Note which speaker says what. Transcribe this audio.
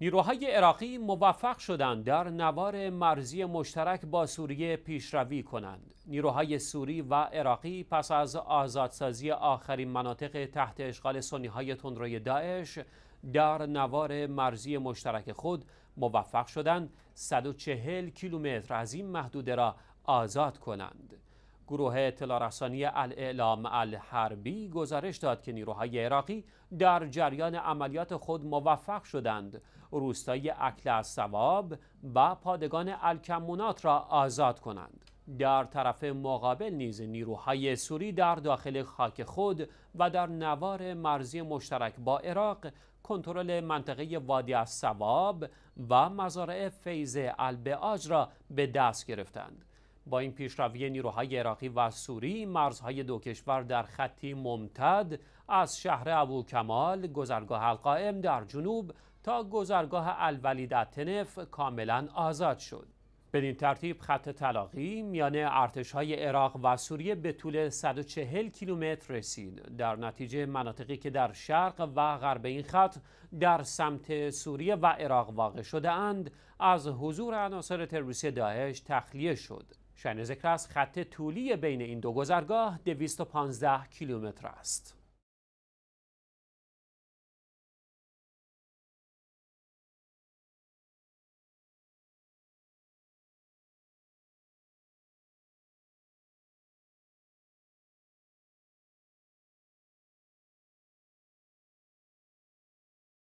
Speaker 1: نیروهای عراقی موفق شدند در نوار مرزی مشترک با سوریه پیشروی کنند. نیروهای سوری و عراقی پس از آزادسازی آخرین مناطق تحت اشغال سنیهای تندروی داعش در نوار مرزی مشترک خود موفق شدند 140 کیلومتر از این محدوده را آزاد کنند. گروه اطلاع رسانی الاعلام الحربی گزارش داد که نیروهای عراقی در جریان عملیات خود موفق شدند روستای اکل از سواب و پادگان الکمونات را آزاد کنند در طرف مقابل نیز نیروهای سوری در داخل خاک خود و در نوار مرزی مشترک با عراق کنترل منطقه وادی از سواب و مزارع فیض البعاج را به دست گرفتند با این پیشروی نیروهای عراقی و سوری مرزهای دو کشور در خطی ممتد از شهر ابو کمال، گذرگاه القائم در جنوب تا گذرگاه الولید تنف کاملا آزاد شد این ترتیب خط طلاقی میان ارتشهای عراق و سوریه به طول 140 کیلومتر رسید در نتیجه مناطقی که در شرق و غرب این خط در سمت سوریه و عراق واقع شده اند از حضور عناصر تروریستی داعش تخلیه شد شن ذکر است خط طولی بین این دو گذرگاه 215 کیلومتر است.